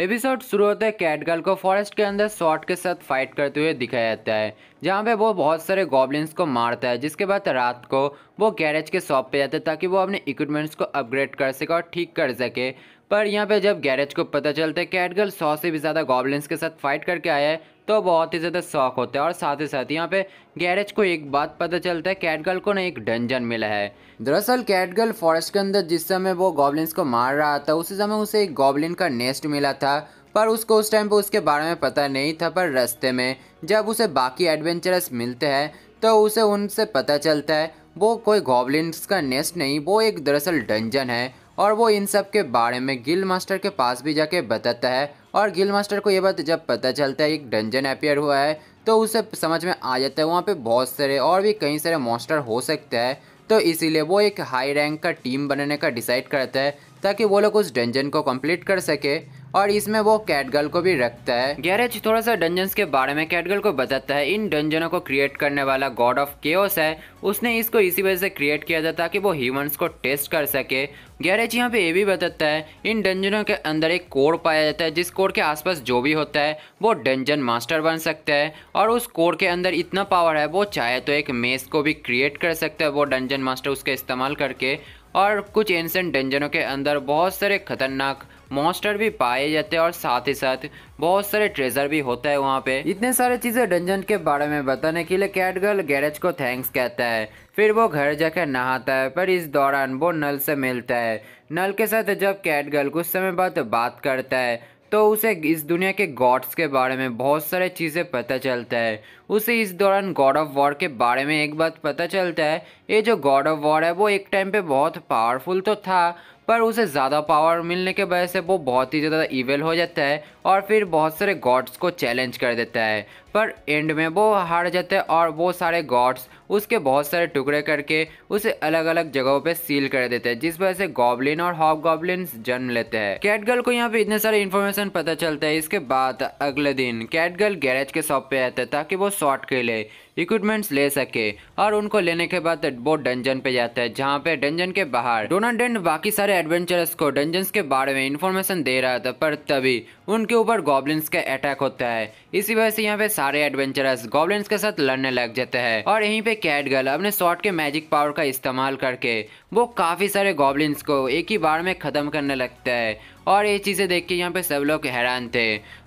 episode शुरू होते हैं कैटगर्ल को फॉरेस्ट के अंदर शॉर्ट के साथ फाइट करते हुए दिखाया जाता है जहाँ पे वो बहुत सारे गॉबलिन्स को मारता है जिसके बाद रात को वो गैरेज के शॉप पे जाते हैं ताकि वो अपने इक्विपमेंट्स को अपग्रेड कर सके और ठीक कर सके पर यहाँ पे जब गैरेज को पता चलता है कैटगर्ल सौ से भी ज़्यादा गॉबलिन्स के साथ फाइट करके आया है तो बहुत ही ज़्यादा शौक होता है और साथ ही साथ यहाँ पे गैरेज को एक बात पता चलता है कैटगर्ल को ना एक डंजन मिला है दरअसल कैटगर्ल फॉरेस्ट के अंदर जिस समय वो गॉबलिन्स को मार रहा था उसी समय उसे एक गॉबलिन का नेस्ट मिला था पर उसको उस टाइम पर उसके बारे में पता नहीं था पर रस्ते में जब उसे बाकी एडवेंचरस मिलते हैं तो उसे उनसे पता चलता है वो कोई गॉबलिन का नेस्ट नहीं वो एक दरअसल डंजन है और वो इन सब के बारे में गिल मास्टर के पास भी जाके बताता है और गिल मास्टर को ये बात जब पता चलता है एक डंजन अपेयर हुआ है तो उसे समझ में आ जाता है वहाँ पे बहुत सारे और भी कई सारे मॉन्स्टर हो सकते हैं तो इसीलिए वो एक हाई रैंक का टीम बनाने का डिसाइड करता है ताकि वो लोग उस डंजन को कम्प्लीट कर सके और इसमें वो कैटगल को भी रखता है गैरेज थोड़ा सा डंजन के बारे में कैटगल को बताता है इन डंजनों को क्रिएट करने वाला गॉड ऑफ केओस है उसने इसको इसी वजह से क्रिएट किया था ताकि वो ह्यूमंस को टेस्ट कर सके गैरेज यहाँ पे ये भी बताता है इन डंजनों के अंदर एक कोर पाया जाता है जिस कोर के आसपास जो भी होता है वो डंजन मास्टर बन सकता है और उस कोर के अंदर इतना पावर है वो चाहे तो एक मेस को भी क्रिएट कर सकता है वो डंजन मास्टर उसका इस्तेमाल करके और कुछ एंसेंट डंजनों के अंदर बहुत सारे खतरनाक मॉन्स्टर भी पाए जाते हैं और साथ ही साथ बहुत सारे ट्रेजर भी होता है वहाँ पे इतने सारे चीज़ें डंजन के बारे में बताने के लिए कैट गर्ल गैरेज को थैंक्स कहता है फिर वो घर जाकर नहाता है पर इस दौरान वो नल से मिलता है नल के साथ जब कैट गर्ल कुछ समय बाद बात करता है तो उसे इस दुनिया के गॉड्स के बारे में बहुत सारे चीज़ें पता चलता है उसे इस दौरान गॉड ऑफ वॉर के बारे में एक बात पता चलता है ये जो गॉड ऑफ वॉर है वो एक टाइम पे बहुत पावरफुल तो था पर उसे ज़्यादा पावर मिलने के वजह से वो बहुत ही ज़्यादा इवेल हो जाता है और फिर बहुत सारे गॉड्स को चैलेंज कर देता है पर एंड में वो हार जाते हैं और वो सारे गॉड्स उसके बहुत सारे टुकड़े करके उसे अलग अलग जगहों पे सील कर देते हैं जिस वजह से गॉबलिन और हॉप गॉबलिन जन्म लेते हैं कैटगर्ल को यहाँ पे इतने सारे इन्फॉर्मेशन पता चलता है इसके बाद अगले दिन कैटगर्ल गैरेज के शॉप पे आते हैं ताकि वो शॉर्ट के ले इक्विपमेंट्स ले सके और उनको लेने के बाद वो डंजन पे जाता है जहाँ पे डंजन के बाहर डोनाल्ड डेंट बाकी सारे एडवेंचरस को डंजन के बारे में इन्फॉर्मेशन दे रहा था पर तभी उनके ऊपर गॉबलिन का अटैक होता है इसी वजह से यहाँ पे सारे एडवेंचरस गॉबलिन के साथ लड़ने लग जाते हैं और यहीं पे कैट गर्ल अपने शॉर्ट के मैजिक पावर का इस्तेमाल करके वो काफी सारे गॉबलिन को एक ही बार में खत्म करने लगता है और ये चीज़ें देख के यहाँ पे सब लोग हैरान थे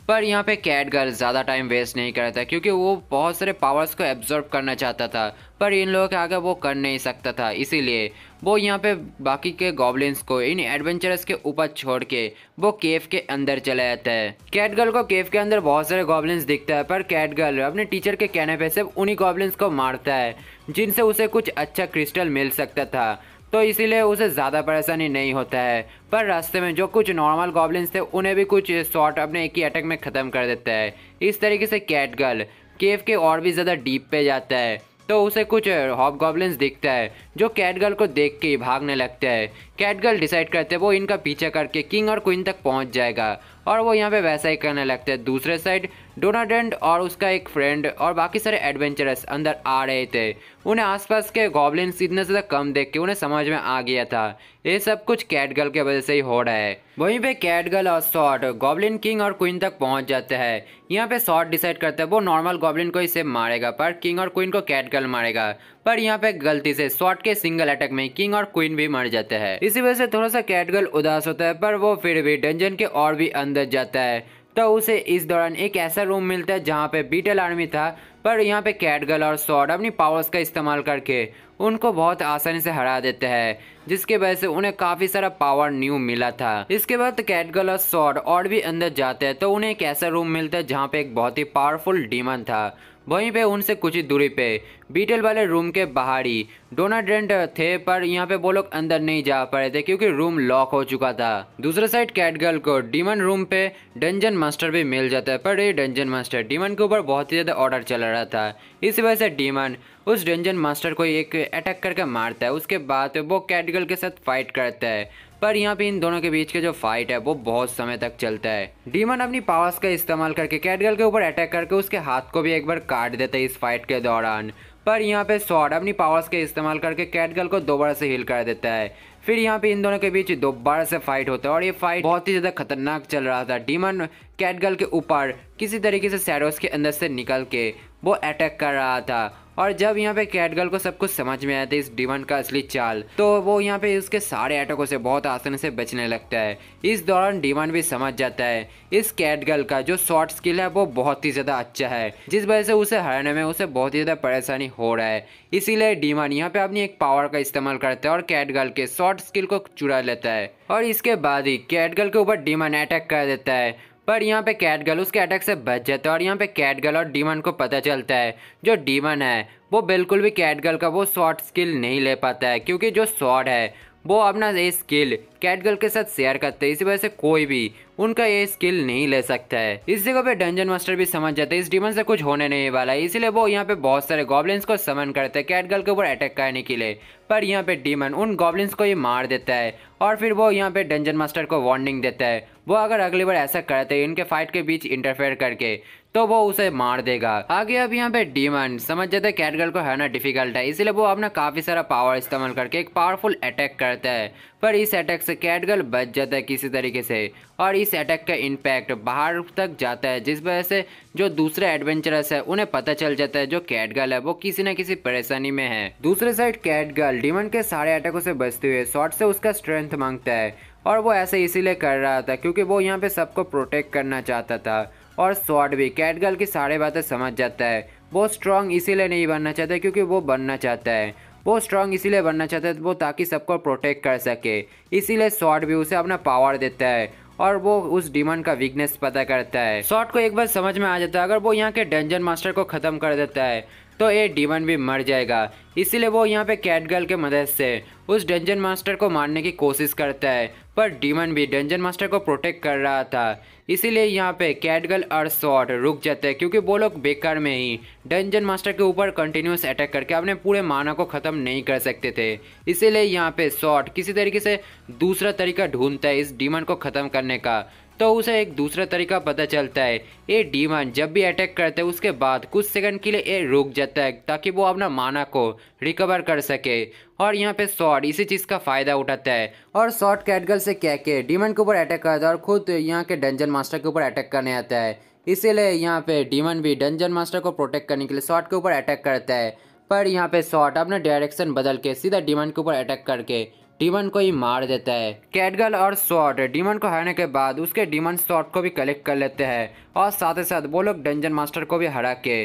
पर यहाँ पे कैट गर्ल ज़्यादा टाइम वेस्ट नहीं कर रहा था क्योंकि वो बहुत सारे पावर्स को एब्जॉर्ब करना चाहता था पर इन लोगों के आगे वो कर नहीं सकता था इसीलिए वो यहाँ पे बाकी के गॉबलिन्स को इन एडवेंचरस के ऊपर छोड़ के वो केव के अंदर चला जाता है कैट गर्ल को केव के अंदर बहुत सारे गॉबलिन्स दिखता है पर कैट गर्ल अपने टीचर के कहने पर सिर्फ उन्हीं गॉबलिन्स को मारता है जिनसे उसे कुछ अच्छा क्रिस्टल मिल सकता था तो इसीलिए उसे ज़्यादा परेशानी नहीं होता है पर रास्ते में जो कुछ नॉर्मल गॉबलिंस थे उन्हें भी कुछ शॉट अपने एक ही अटैक में ख़त्म कर देता है इस तरीके से कैट गर्ल केव के और भी ज़्यादा डीप पे जाता है तो उसे कुछ हॉप गॉबलिंस दिखता है जो कैट गर्ल को देख के ही भागने लगता है कैट गर्ल डिसाइड करते हैं वो इनका पीछा करके किंग और क्वीन तक पहुंच जाएगा और वो यहाँ पे वैसा ही करने लगता है दूसरे साइड डोनाडेंट और उसका एक फ्रेंड और बाकी सारे एडवेंचरस अंदर आ रहे थे उन्हें आसपास के गॉबलिन इतने ज़्यादा कम देख के उन्हें समझ में आ गया था ये सब कुछ कैट के वजह से ही हो रहा है वहीं पे कैट और शॉर्ट गॉबलिन किंग और क्वीन तक पहुंच जाते हैं यहाँ पे शॉर्ट डिसाइड करते हैं वो नॉर्मल गॉबलिन को इसे मारेगा पर किंग और क्वीन को कैट मारेगा पर यहाँ पे गलती से शॉर्ट के सिंगल अटैक में किंग और क्वीन भी मर जाते हैं इसी वजह से थोड़ा सा कैटगल उदास होता है पर वो फिर भी डंजन के और भी अंदर जाता है तो उसे इस दौरान एक ऐसा रूम मिलता है जहाँ पे बीटल आर्मी था पर यहाँ पे कैटगल और सॉर्ड अपनी पावर्स का इस्तेमाल करके उनको बहुत आसानी से हरा देते हैं जिसके वजह से उन्हें काफी सारा पावर न्यू मिला था इसके बाद कैटगल और सॉर्ड और भी अंदर जाते हैं तो उन्हें एक ऐसा रूम मिलता है जहाँ पे एक बहुत ही पावरफुल डीमन था वहीं पे उनसे कुछ ही दूरी पे बीटल वाले रूम के बाहर ही डोनाडेंट थे पर यहाँ पे वो लोग अंदर नहीं जा पा रहे थे क्योंकि रूम लॉक हो चुका था दूसरे साइड कैटगर्ल को डीमन रूम पे डंजन मास्टर भी मिल जाता है पर ये डंजन मास्टर डीमन के ऊपर बहुत ही ज़्यादा ऑर्डर चल रहा रहा था इस वजह से डीमन उस डेंजन मास्टर को एक अटैक करके मारता है उसके बाद वो कैटगल के साथ फाइट करता है पर यहाँ पे इन दोनों के बीच के जो फाइट है वो बहुत समय तक चलता है डीमन अपनी पावर्स का इस्तेमाल करके कैटगल के ऊपर अटैक करके उसके हाथ को भी एक बार काट देता है इस फाइट के दौरान पर यहाँ पे सॉर्ड अपनी पावर्स के इस्तेमाल करके कैटगल को दोबारा से हील कर देता है फिर यहाँ पे इन दोनों के बीच दोबारा से फाइट होता है और ये फाइट बहुत ही ज़्यादा खतरनाक चल रहा था डीमन कैटगल के ऊपर किसी तरीके से सैरोस के अंदर से निकल के वो अटैक कर रहा था और जब यहाँ पे कैटगल को सब कुछ समझ में आता है इस डिमन का असली चाल तो वो यहाँ पे उसके सारे अटकों से बहुत आसानी से बचने लगता है इस दौरान डिमन भी समझ जाता है इस कैटगल का जो शॉर्ट स्किल है वो बहुत ही ज़्यादा अच्छा है जिस वजह से उसे हराने में उसे बहुत ही ज़्यादा परेशानी हो रहा है इसीलिए डिमन यहाँ पे अपनी एक पावर का इस्तेमाल करता है और कैटगल के शॉर्ट स्किल को चुरा लेता है और इसके बाद ही कैटगल के ऊपर डिमन अटैक कर देता है पर यहाँ पे कैटगल उसके अटैक से बच जाता है और यहाँ पे कैटगल और डीमन को पता चलता है जो डीमन है वो बिल्कुल भी कैटगल का वो शॉर्ट स्किल नहीं ले पाता है क्योंकि जो शॉर्ट है वो अपना ये स्किल कैटगल के साथ शेयर करते हैं इसी वजह से कोई भी उनका ये स्किल नहीं ले सकता है इस जगह पे डंजन मास्टर भी समझ जाते हैं इस डीमन से कुछ होने नहीं वाला है इसीलिए वो यहाँ पे बहुत सारे गॉबलिन्स को समन करते हैं कैटगल के ऊपर अटैक करने के लिए पर यहाँ पे डीमन उन गॉबलिन्स को ये मार देता है और फिर वो यहाँ पे डंजन मास्टर को वार्निंग देता है वो अगर अगली बार ऐसा करते इनके फाइट के बीच इंटरफेयर करके तो वो उसे मार देगा आगे अब यहाँ पे डीमन समझ जाते कैटगर्ल को है डिफिकल्ट है इसीलिए वो अपना काफ़ी सारा पावर इस्तेमाल करके एक पावरफुल अटैक करता है पर इस अटैक से कैटगर्ल बच जाता है किसी तरीके से और इस अटैक का इम्पैक्ट बाहर तक जाता है जिस वजह से जो दूसरे एडवेंचरस है उन्हें पता चल जाता है जो कैटगर्ल है वो किसी न किसी परेशानी में है दूसरे साइड कैटगर्ल डीमन के सारे अटैकों से बचते हुए शॉर्ट से उसका स्ट्रेंथ मांगता है और वो ऐसे इसीलिए कर रहा था क्योंकि वो यहाँ पे सबको प्रोटेक्ट करना चाहता था और स्वाड भी कैटगर्ल की सारे बातें समझ जाता है वो स्ट्रांग इसीलिए नहीं बनना चाहता क्योंकि वो बनना चाहता है वो स्ट्रांग इसीलिए बनना चाहता है वो ताकि सबको प्रोटेक्ट कर सके इसीलिए शॉर्ट भी उसे अपना पावर देता है और वो उस डिमांड का वीकनेस पता करता है शॉर्ट को एक बार समझ में आ जाता है अगर वो यहाँ के डेंजन मास्टर को ख़त्म कर देता है तो ये डीमन भी मर जाएगा इसीलिए वो यहाँ पे कैटगर्ल के मदद से उस डंजन मास्टर को मारने की कोशिश करता है पर डीमन भी डंजन मास्टर को प्रोटेक्ट कर रहा था इसीलिए यहाँ पे कैटगर्ल और शॉट रुक जाते हैं क्योंकि वो लोग बेकार में ही डंजन मास्टर के ऊपर कंटिन्यूस अटैक करके अपने पूरे माना को ख़त्म नहीं कर सकते थे इसीलिए यहाँ पे शॉट किसी तरीके से दूसरा तरीका ढूंढता है इस डीमन को ख़त्म करने का तो उसे एक दूसरा तरीका पता चलता है ये डीमन जब भी अटैक करता है उसके बाद कुछ सेकंड के लिए ये रुक जाता है ताकि वो अपना माना को रिकवर कर सके और यहाँ पे शॉर्ट इसी चीज़ का फ़ायदा उठाता है और शॉर्ट कैटगल से कह के डीमन के ऊपर अटैक करता है और खुद यहाँ के डंजन मास्टर के ऊपर अटैक करने आता है इसीलिए यहाँ पे डीमन भी डंजन मास्टर को प्रोटेक्ट करने के लिए शॉर्ट के ऊपर अटैक करता है पर यहाँ पे शॉर्ट अपना डायरेक्शन बदल के सीधा डीमन के ऊपर अटैक करके डीमन को ही मार देता है कैटगल और शॉर्ट डीमन को हराने के बाद उसके डीमन शॉर्ट को भी कलेक्ट कर लेते हैं और साथ ही साथ वो लोग डंजन मास्टर को भी हरा के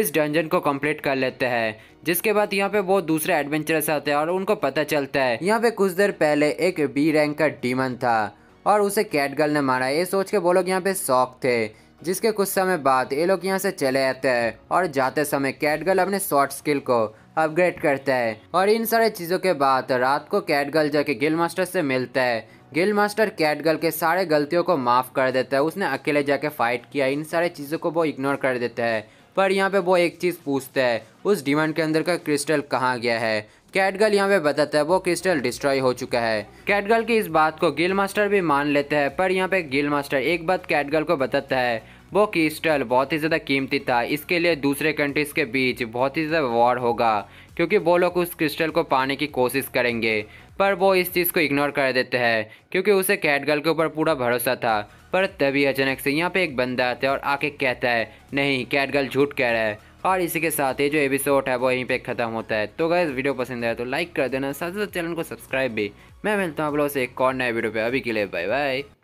इस डंजन को कंप्लीट कर लेते हैं जिसके बाद यहाँ पे वो दूसरे एडवेंचरस आते हैं और उनको पता चलता है यहाँ पे कुछ देर पहले एक बी रैंक का डीमन था और उसे कैटगल ने मारा ये सोच के वो लोग यहाँ पे शौक थे जिसके कुछ समय बाद ये लोग यहाँ से चले जाते हैं और जाते समय कैटगर्ल अपने शॉर्ट स्किल को अपग्रेड करता है और इन सारे चीज़ों के बाद रात को कैटगर्ल जाके गिल मास्टर से मिलता है गिल मास्टर कैटगर्ल के सारे गलतियों को माफ़ कर देता है उसने अकेले जाके फाइट किया इन सारे चीज़ों को वो इग्नोर कर देता है पर यहाँ पे वो एक चीज़ पूछता है उस डिमांड के अंदर का क्रिस्टल कहाँ गया है कैटगल यहाँ पे बताता है वो क्रिस्टल डिस्ट्रॉय हो चुका है कैटगल की इस बात को गिल मास्टर भी मान लेते हैं पर यहाँ पे गिल मास्टर एक बात कैटगल को बताता है वो क्रिस्टल बहुत ही ज़्यादा कीमती था इसके लिए दूसरे कंट्रीज़ के बीच बहुत ही ज़्यादा वॉर होगा क्योंकि वो लोग उस क्रिस्टल को पाने की कोशिश करेंगे पर वो इस चीज़ को इग्नोर कर देते हैं क्योंकि उसे कैटगल के ऊपर पूरा भरोसा था पर तभी अचानक से यहाँ पे एक बंदा आता है और आके कहता है नहीं कैटगल झूठ कह रहा है और इसी के साथ ये जो एपिसोड है वो यहीं पे ख़त्म होता है तो गैस वीडियो पसंद आया तो लाइक कर देना साथ साथ चैनल को सब्सक्राइब भी मैं मिलता हूँ आप लोगों से एक और नए वीडियो पे अभी के लिए बाय बाय